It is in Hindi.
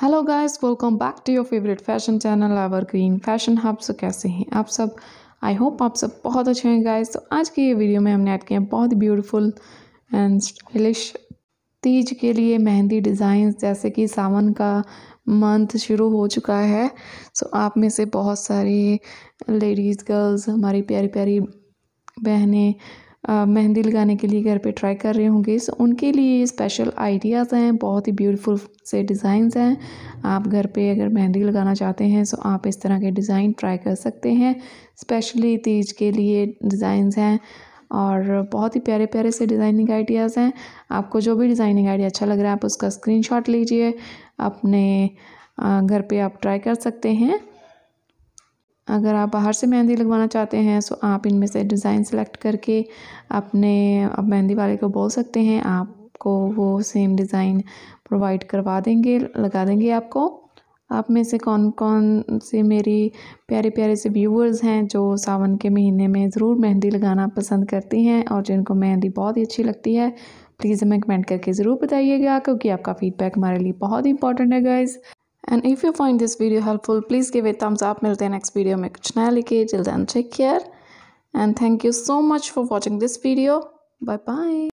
Hello guys welcome back to your favourite fashion channel our green fashion hub so कैसे हैं आप सब आई होप आप सब बहुत अच्छे हैं गाइस तो आज की ये वीडियो में हमने ऐड किए हैं बहुत ब्यूटीफुल एंड स्टाइलिश तीज के लिए मेहंदी डिज़ाइंस जैसे कि सावन का मंथ शुरू हो चुका है सो so, आप में से बहुत सारे लेडीज़ गर्ल्स हमारी प्यारी प्यारी बहनें मेहंदी लगाने के लिए घर पे ट्राई कर रहे होंगे सो उनके लिए स्पेशल आइडियाज़ हैं बहुत ही ब्यूटीफुल से डिज़ाइंस हैं आप घर पे अगर मेहंदी लगाना चाहते हैं सो आप इस तरह के डिज़ाइन ट्राई कर सकते हैं स्पेशली तीज के लिए डिज़ाइंस हैं और बहुत ही प्यारे प्यारे से डिज़ाइनिंग आइडियाज़ हैं आपको जो भी डिज़ाइनिंग आइडिया अच्छा लग रहा है आप उसका स्क्रीन लीजिए अपने घर पर आप ट्राई कर सकते हैं अगर आप बाहर से मेहंदी लगवाना चाहते हैं सो तो आप इनमें से डिज़ाइन सेलेक्ट करके अपने आप मेहंदी वाले को बोल सकते हैं आपको वो सेम डिज़ाइन प्रोवाइड करवा देंगे लगा देंगे आपको आप में से कौन कौन से मेरी प्यारे प्यारे से व्यूअर्स हैं जो सावन के महीने में ज़रूर मेहंदी लगाना पसंद करती हैं और जिनको मेहंदी बहुत ही अच्छी लगती है प्लीज़ हमें कमेंट करके ज़रूर बताइएगा क्योंकि आपका फीडबैक हमारे लिए बहुत इंपॉर्टेंट है guys And if you find this video helpful, please give it a thumbs up. Till the next video make channel नया till then take care and thank you so much for watching this video. Bye bye.